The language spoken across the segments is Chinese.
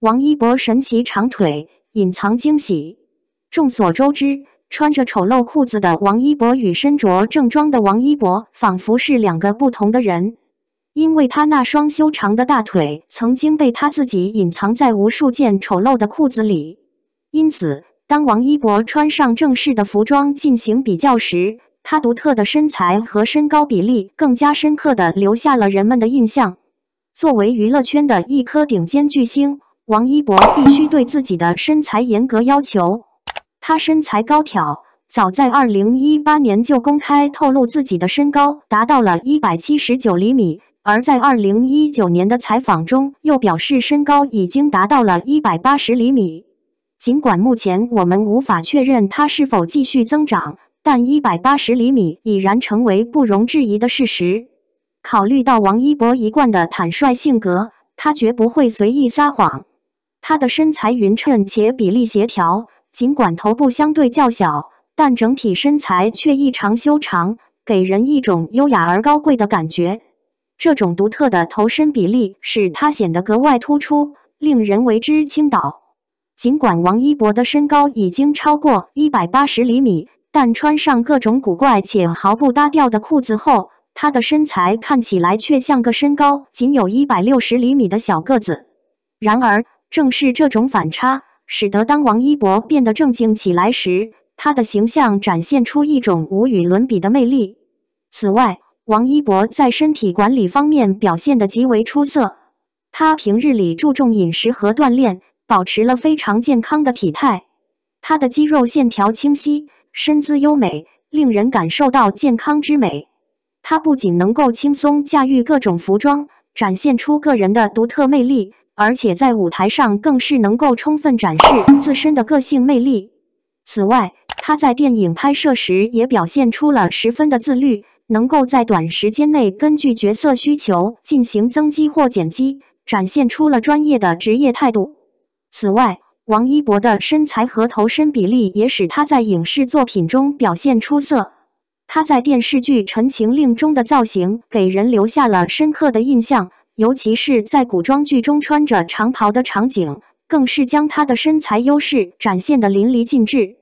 王一博神奇长腿隐藏惊喜。众所周知，穿着丑陋裤子的王一博与身着正装的王一博仿佛是两个不同的人，因为他那双修长的大腿曾经被他自己隐藏在无数件丑陋的裤子里。因此，当王一博穿上正式的服装进行比较时，他独特的身材和身高比例更加深刻的留下了人们的印象。作为娱乐圈的一颗顶尖巨星，王一博必须对自己的身材严格要求。他身材高挑，早在二零一八年就公开透露自己的身高达到了一百七十九厘米，而在二零一九年的采访中又表示身高已经达到了一百八十厘米。尽管目前我们无法确认他是否继续增长，但一百八十厘米已然成为不容置疑的事实。考虑到王一博一贯的坦率性格，他绝不会随意撒谎。他的身材匀称且比例协调，尽管头部相对较小，但整体身材却异常修长，给人一种优雅而高贵的感觉。这种独特的头身比例使他显得格外突出，令人为之倾倒。尽管王一博的身高已经超过一百八十厘米，但穿上各种古怪且毫不搭调的裤子后，他的身材看起来却像个身高仅有一百六十厘米的小个子。然而，正是这种反差，使得当王一博变得正经起来时，他的形象展现出一种无与伦比的魅力。此外，王一博在身体管理方面表现得极为出色，他平日里注重饮食和锻炼，保持了非常健康的体态。他的肌肉线条清晰，身姿优美，令人感受到健康之美。他不仅能够轻松驾驭各种服装，展现出个人的独特魅力。而且在舞台上更是能够充分展示自身的个性魅力。此外，他在电影拍摄时也表现出了十分的自律，能够在短时间内根据角色需求进行增肌或减肌，展现出了专业的职业态度。此外，王一博的身材和头身比例也使他在影视作品中表现出色。他在电视剧《陈情令》中的造型给人留下了深刻的印象。尤其是在古装剧中穿着长袍的场景，更是将她的身材优势展现得淋漓尽致。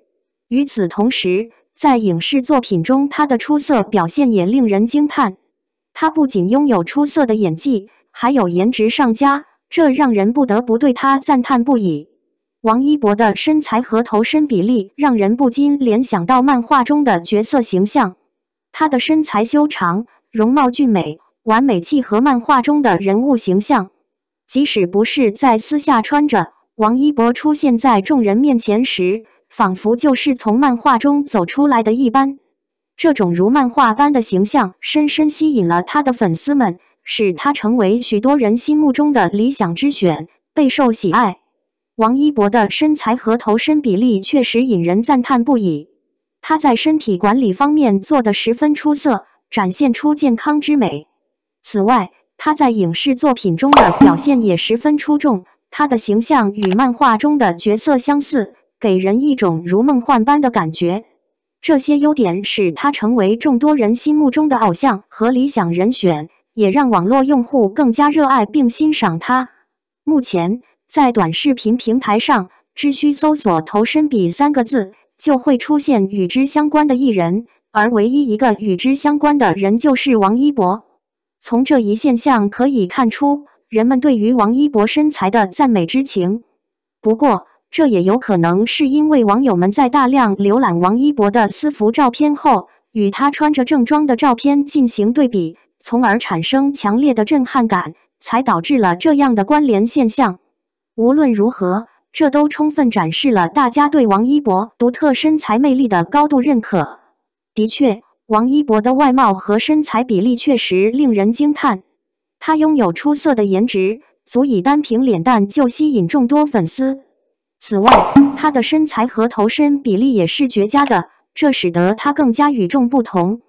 与此同时，在影视作品中，她的出色表现也令人惊叹。她不仅拥有出色的演技，还有颜值上佳，这让人不得不对她赞叹不已。王一博的身材和头身比例让人不禁联想到漫画中的角色形象。他的身材修长，容貌俊美。完美契合漫画中的人物形象，即使不是在私下穿着，王一博出现在众人面前时，仿佛就是从漫画中走出来的一般。这种如漫画般的形象，深深吸引了他的粉丝们，使他成为许多人心目中的理想之选，备受喜爱。王一博的身材和头身比例确实引人赞叹不已，他在身体管理方面做得十分出色，展现出健康之美。此外，他在影视作品中的表现也十分出众，他的形象与漫画中的角色相似，给人一种如梦幻般的感觉。这些优点使他成为众多人心目中的偶像和理想人选，也让网络用户更加热爱并欣赏他。目前，在短视频平台上，只需搜索“投身比”三个字，就会出现与之相关的艺人，而唯一一个与之相关的人就是王一博。从这一现象可以看出，人们对于王一博身材的赞美之情。不过，这也有可能是因为网友们在大量浏览王一博的私服照片后，与他穿着正装的照片进行对比，从而产生强烈的震撼感，才导致了这样的关联现象。无论如何，这都充分展示了大家对王一博独特身材魅力的高度认可。的确。王一博的外貌和身材比例确实令人惊叹。他拥有出色的颜值，足以单凭脸蛋就吸引众多粉丝。此外，他的身材和头身比例也是绝佳的，这使得他更加与众不同。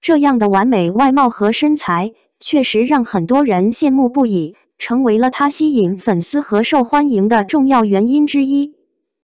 这样的完美外貌和身材确实让很多人羡慕不已，成为了他吸引粉丝和受欢迎的重要原因之一。